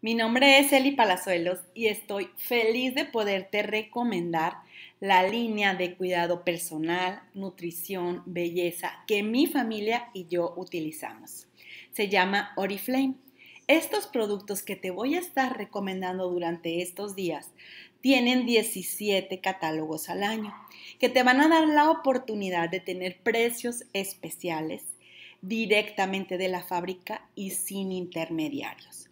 Mi nombre es Eli Palazuelos y estoy feliz de poderte recomendar la línea de cuidado personal, nutrición, belleza que mi familia y yo utilizamos. Se llama Oriflame. Estos productos que te voy a estar recomendando durante estos días tienen 17 catálogos al año que te van a dar la oportunidad de tener precios especiales directamente de la fábrica y sin intermediarios.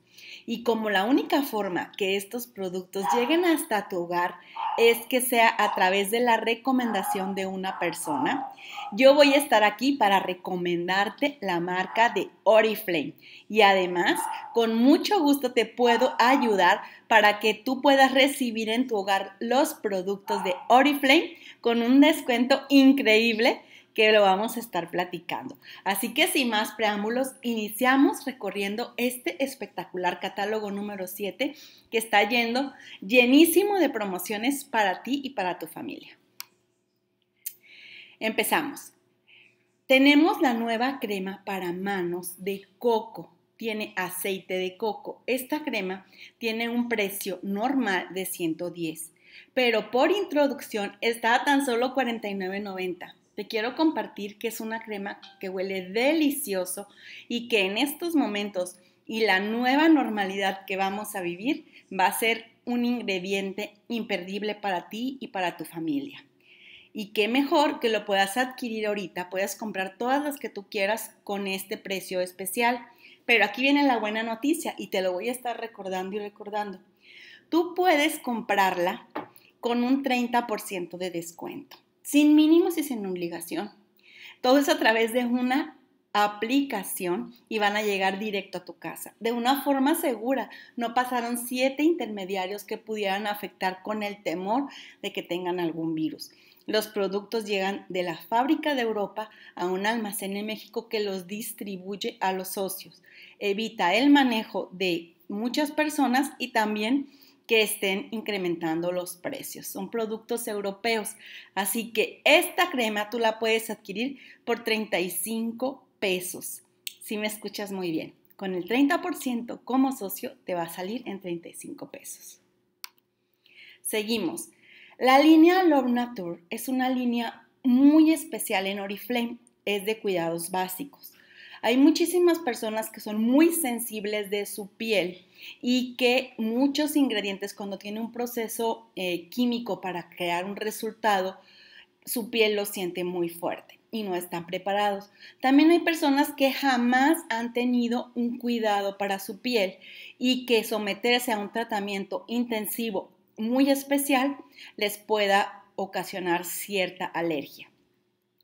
Y como la única forma que estos productos lleguen hasta tu hogar es que sea a través de la recomendación de una persona, yo voy a estar aquí para recomendarte la marca de Oriflame. Y además, con mucho gusto te puedo ayudar para que tú puedas recibir en tu hogar los productos de Oriflame con un descuento increíble que lo vamos a estar platicando. Así que sin más preámbulos, iniciamos recorriendo este espectacular catálogo número 7 que está yendo llenísimo de promociones para ti y para tu familia. Empezamos. Tenemos la nueva crema para manos de coco tiene aceite de coco. Esta crema tiene un precio normal de 110, pero por introducción está tan solo 49.90. Te quiero compartir que es una crema que huele delicioso y que en estos momentos y la nueva normalidad que vamos a vivir va a ser un ingrediente imperdible para ti y para tu familia. Y qué mejor que lo puedas adquirir ahorita, puedes comprar todas las que tú quieras con este precio especial. Pero aquí viene la buena noticia y te lo voy a estar recordando y recordando. Tú puedes comprarla con un 30% de descuento sin mínimos y sin obligación. Todo es a través de una aplicación y van a llegar directo a tu casa de una forma segura. No pasaron siete intermediarios que pudieran afectar con el temor de que tengan algún virus. Los productos llegan de la fábrica de Europa a un almacén en México que los distribuye a los socios. Evita el manejo de muchas personas y también que estén incrementando los precios. Son productos europeos. Así que esta crema tú la puedes adquirir por 35 pesos. Si me escuchas muy bien, con el 30% como socio te va a salir en 35 pesos. Seguimos. La línea Love Nature es una línea muy especial en Oriflame. Es de cuidados básicos. Hay muchísimas personas que son muy sensibles de su piel y que muchos ingredientes cuando tiene un proceso eh, químico para crear un resultado, su piel lo siente muy fuerte y no están preparados. También hay personas que jamás han tenido un cuidado para su piel y que someterse a un tratamiento intensivo muy especial les pueda ocasionar cierta alergia.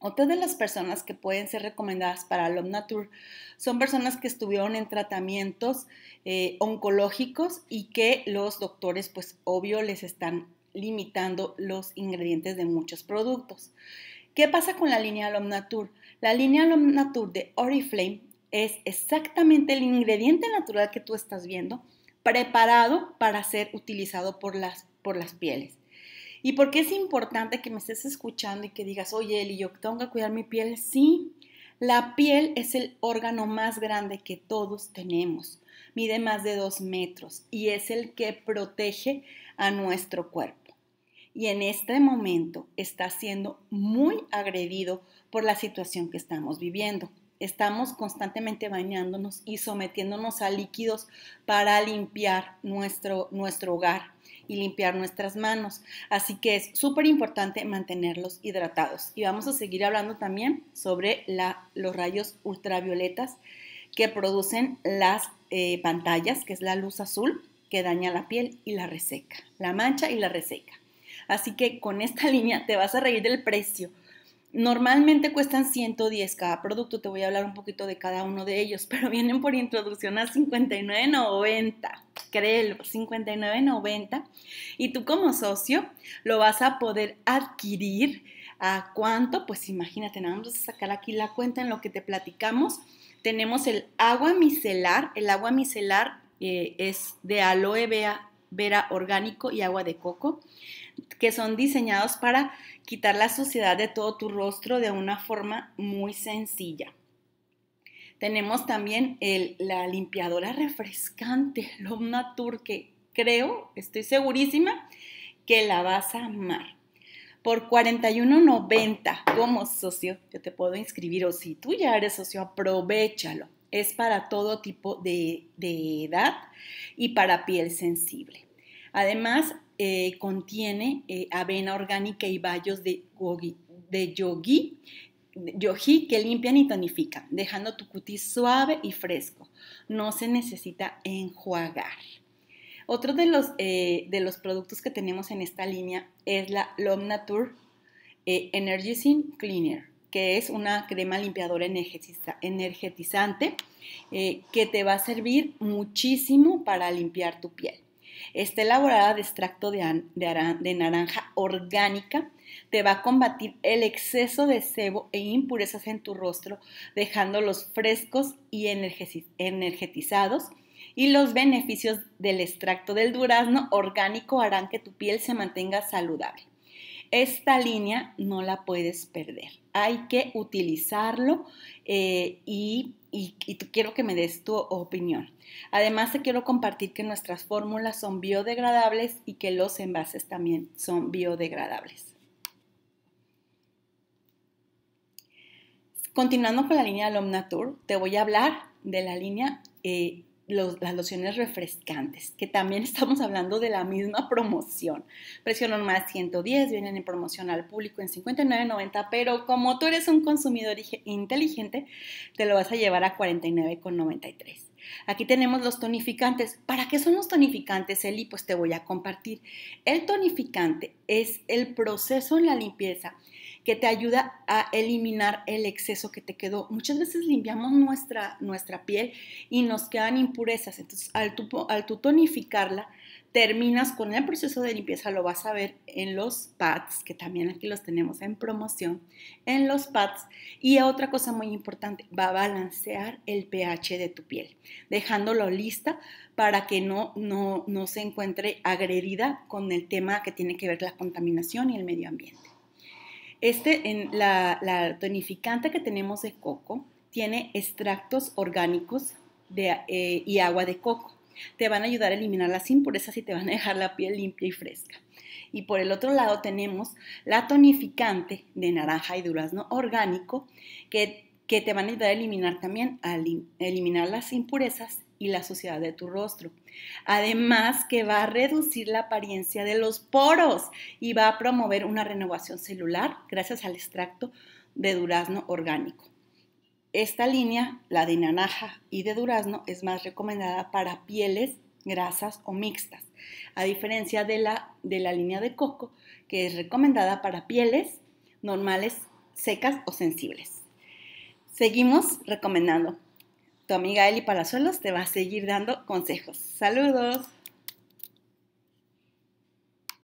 Otras de las personas que pueden ser recomendadas para Alumnatur son personas que estuvieron en tratamientos eh, oncológicos y que los doctores, pues obvio, les están limitando los ingredientes de muchos productos. ¿Qué pasa con la línea Alumnatur? La línea Alumnatur de Oriflame es exactamente el ingrediente natural que tú estás viendo, preparado para ser utilizado por las, por las pieles. ¿Y por qué es importante que me estés escuchando y que digas, oye Eli, yo tengo que cuidar mi piel? Sí, la piel es el órgano más grande que todos tenemos. Mide más de dos metros y es el que protege a nuestro cuerpo. Y en este momento está siendo muy agredido por la situación que estamos viviendo estamos constantemente bañándonos y sometiéndonos a líquidos para limpiar nuestro, nuestro hogar y limpiar nuestras manos. Así que es súper importante mantenerlos hidratados. Y vamos a seguir hablando también sobre los rayos ultravioletas que producen las eh, pantallas, que es la luz azul que daña la piel y la reseca, la mancha y la reseca. Así que con esta línea te vas a reír del precio Normalmente cuestan 110 cada producto, te voy a hablar un poquito de cada uno de ellos, pero vienen por introducción a 59.90, créelo, 59.90. Y tú como socio lo vas a poder adquirir a cuánto, pues imagínate, vamos a sacar aquí la cuenta en lo que te platicamos. Tenemos el agua micelar, el agua micelar eh, es de aloe vera orgánico y agua de coco que son diseñados para quitar la suciedad de todo tu rostro de una forma muy sencilla. Tenemos también la limpiadora refrescante L'Obnatur que creo, estoy segurísima, que la vas a amar. Por 41.90 como socio, yo te puedo inscribir o si tú ya eres socio, aprovechalo. Es para todo tipo de, de edad y para piel sensible. Además, eh, contiene eh, avena orgánica y bayos de, yogi, que limpian y tonifican, dejando tu cutis suave y fresco. No se necesita enjuagar. Otro de los, eh, de los productos que tenemos en esta línea es la Lomnatur eh, Energizing Cleaner, que es una crema limpiadora energizante que te va a servir muchísimo para limpiar tu piel. Esta elaborada de extracto de, naranja orgánica. Te va a combatir el exceso de sebo e impurezas en tu rostro, dejándolos frescos y energetizados. Y los beneficios del extracto del durazno orgánico harán que tu piel se mantenga saludable. Esta línea no la puedes perder hay que utilizarlo eh, y, quiero que me des tu opinión. Además, te quiero compartir que nuestras fórmulas son biodegradables y que los envases también son biodegradables. Continuando con la línea tour te voy a hablar de la línea eh, las lociones refrescantes, que también estamos hablando de la misma promoción. Precio normal 110, vienen en promoción al público en 59.90, pero como tú eres un consumidor inteligente, te lo vas a llevar a 49.93. Aquí tenemos los tonificantes. ¿Para qué son los tonificantes, Eli? Pues te voy a compartir. El tonificante es el proceso en la limpieza que te ayuda a eliminar el exceso que te quedó. Muchas veces limpiamos nuestra, nuestra piel y nos quedan impurezas, entonces al tú tonificarla, terminas con el proceso de limpieza, lo vas a ver en los pads, que también aquí los tenemos en promoción, en los pads. Y otra cosa muy importante, va a balancear el pH de tu piel, dejándolo lista para que no, no, no se encuentre agredida con el tema que tiene que ver la contaminación y el medio ambiente. Este, en la, tonificante que tenemos de coco tiene extractos orgánicos eh, y agua de coco. Te van a ayudar a eliminar las impurezas y te van a dejar la piel limpia y fresca. Y por el otro lado tenemos la tonificante de naranja y durazno orgánico que, que te van a ayudar a eliminar también, a eliminar las impurezas y la suciedad de tu rostro. Además que va a reducir la apariencia de los poros y va a promover una renovación celular gracias al extracto de durazno orgánico. Esta línea, la de naranja y de durazno, es más recomendada para pieles grasas o mixtas, a diferencia de la, de la línea de coco, que es recomendada para pieles normales, secas o sensibles. Seguimos recomendando tu amiga Eli Palazuelos te va a seguir dando consejos. Saludos.